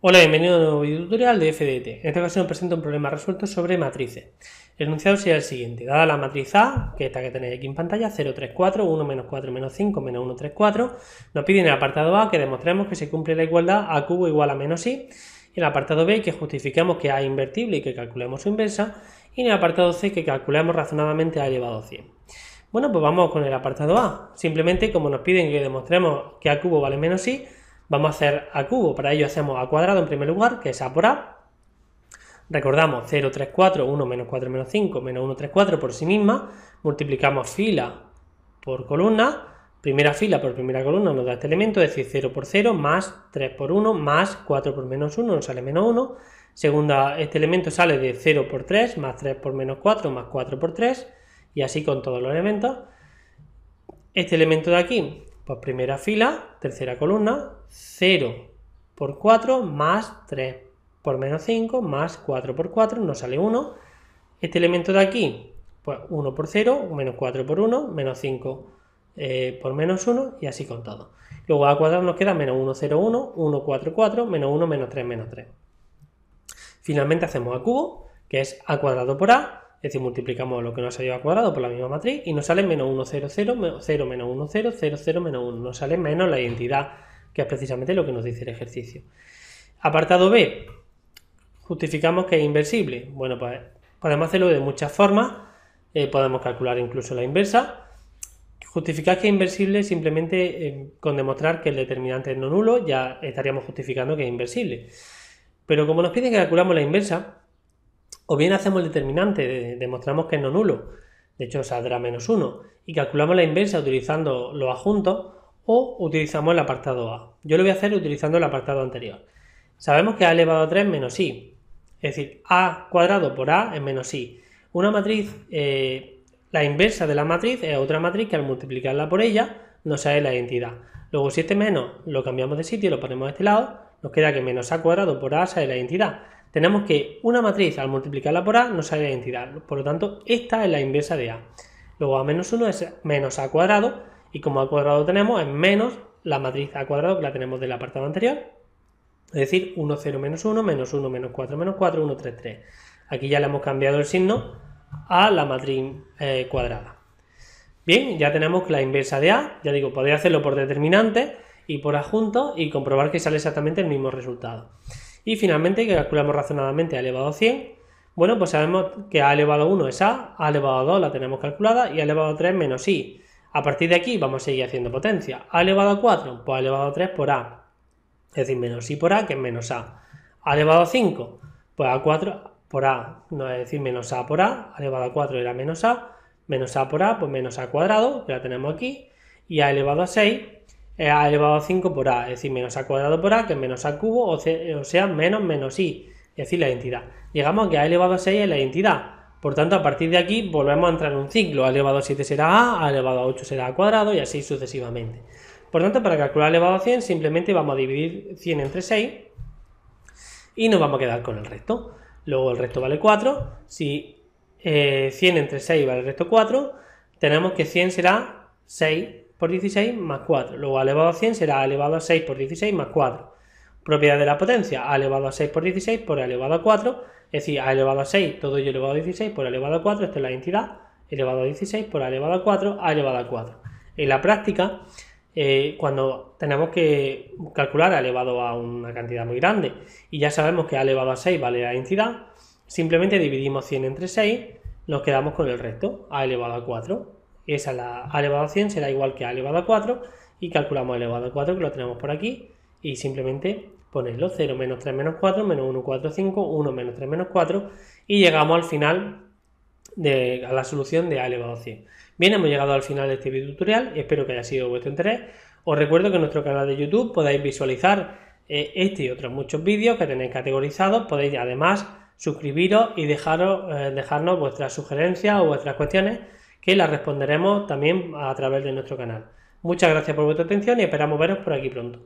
Hola, bienvenido a un nuevo video tutorial de FDT. En esta ocasión presento un problema resuelto sobre matrices. El enunciado sería el siguiente. Dada la matriz A, que está que tenéis aquí en pantalla, 0, 3, 4, 1, menos 4, menos 5, menos 1, 3, 4, nos piden en el apartado A que demostremos que se cumple la igualdad A cubo igual a menos I, en el apartado B que justificamos que A es invertible y que calculemos su inversa, y en el apartado C que calculemos razonadamente A elevado a 100. Bueno, pues vamos con el apartado A. Simplemente, como nos piden que demostremos que A cubo vale menos I, Vamos a hacer a cubo, para ello hacemos a cuadrado en primer lugar, que es a por a. Recordamos 0, 3, 4, 1, menos 4, menos 5, menos 1, 3, 4 por sí misma. Multiplicamos fila por columna. Primera fila por primera columna nos da este elemento, es decir, 0 por 0, más 3 por 1, más 4 por menos 1, nos sale menos 1. Segunda, este elemento sale de 0 por 3, más 3 por menos 4, más 4 por 3, y así con todos los elementos. Este elemento de aquí pues primera fila, tercera columna, 0 por 4 más 3 por menos 5 más 4 por 4, nos sale 1. Este elemento de aquí, pues 1 por 0, menos 4 por 1, menos 5 eh, por menos 1 y así con todo. Luego a cuadrado nos queda menos 1, 0, 1, 1, 4, 4, menos 1, menos 3, menos 3. Finalmente hacemos a cubo, que es a cuadrado por a, es decir, multiplicamos lo que nos ha salido al cuadrado por la misma matriz y nos sale menos 1, 0, 0, 0, menos 1, 0, 0, 0, menos 1. Nos sale menos la identidad, que es precisamente lo que nos dice el ejercicio. Apartado B. Justificamos que es inversible. Bueno, pues podemos hacerlo de muchas formas. Eh, podemos calcular incluso la inversa. Justificar que es inversible simplemente eh, con demostrar que el determinante es no nulo, ya estaríamos justificando que es inversible. Pero como nos piden que calculamos la inversa, o bien hacemos el determinante, demostramos que es no nulo, de hecho saldrá menos 1, y calculamos la inversa utilizando los adjuntos o utilizamos el apartado A. Yo lo voy a hacer utilizando el apartado anterior. Sabemos que A elevado a 3 menos i, es decir, A cuadrado por A es menos i. Una matriz, eh, la inversa de la matriz es otra matriz que al multiplicarla por ella nos sale la identidad. Luego si este menos lo cambiamos de sitio y lo ponemos a este lado, nos queda que menos A cuadrado por A sale la identidad tenemos que una matriz al multiplicarla por A nos sale la identidad. Por lo tanto, esta es la inversa de A. Luego A menos 1 es menos A cuadrado y como A cuadrado tenemos es menos la matriz A cuadrado que la tenemos del apartado anterior. Es decir, 1, 0, menos 1, menos 1, menos 4, menos 4, 1, 3, 3. Aquí ya le hemos cambiado el signo a la matriz eh, cuadrada. Bien, ya tenemos la inversa de A. Ya digo, podéis hacerlo por determinante y por adjunto y comprobar que sale exactamente el mismo resultado. Y finalmente, que calculamos razonadamente a elevado a 100, bueno, pues sabemos que a elevado a 1 es a, a elevado a 2 la tenemos calculada y a elevado a 3 menos i. A partir de aquí vamos a seguir haciendo potencia. A elevado a 4, pues a elevado a 3 por a. Es decir, menos i por a, que es menos a. A elevado a 5, pues a 4 por a, no es decir, menos a por a. A elevado a 4 era menos a. Menos a por a, pues menos a cuadrado, que la tenemos aquí. Y a elevado a 6, eh, a elevado a 5 por a, es decir, menos a cuadrado por a, que es menos a cubo, o, sea, menos menos i, es decir, la identidad. Llegamos a que a elevado a 6 es la identidad. Por tanto, a partir de aquí volvemos a entrar en un ciclo. A elevado a 7 será a, a elevado a 8 será a cuadrado y así sucesivamente. Por tanto, para calcular elevado a 100 simplemente vamos a dividir 100 entre 6 y nos vamos a quedar con el resto. Luego el resto vale 4. Si 100 eh, entre 6 vale el resto 4, tenemos que 100 será 6 por 16 más 4. Luego a elevado a 100 será elevado a 6 por 16 más 4. Propiedad de la potencia, a elevado a 6 por 16 por elevado a 4, es decir, a elevado a 6, todo ello elevado a 16 por elevado a 4, esta es la entidad, elevado a 16 por elevado a 4, a elevado a 4. En la práctica, cuando tenemos que calcular a elevado a una cantidad muy grande y ya sabemos que a elevado a 6 vale la entidad, simplemente dividimos 100 entre 6, nos quedamos con el resto, a elevado a 4 esa la a elevado a 100 será igual que a elevado a 4 y calculamos elevado a 4 que lo tenemos por aquí y simplemente ponerlo 0 menos 3 menos 4 menos 1 4 5 1 menos 3 menos 4 y llegamos al final de la solución de a elevado a 100 bien hemos llegado al final de este video tutorial espero que haya sido vuestro interés os recuerdo que en nuestro canal de youtube podéis visualizar eh, este y otros muchos vídeos que tenéis categorizados podéis además suscribiros y dejaros, eh, dejarnos vuestras sugerencias o vuestras cuestiones que la responderemos también a través de nuestro canal. Muchas gracias por vuestra atención y esperamos veros por aquí pronto.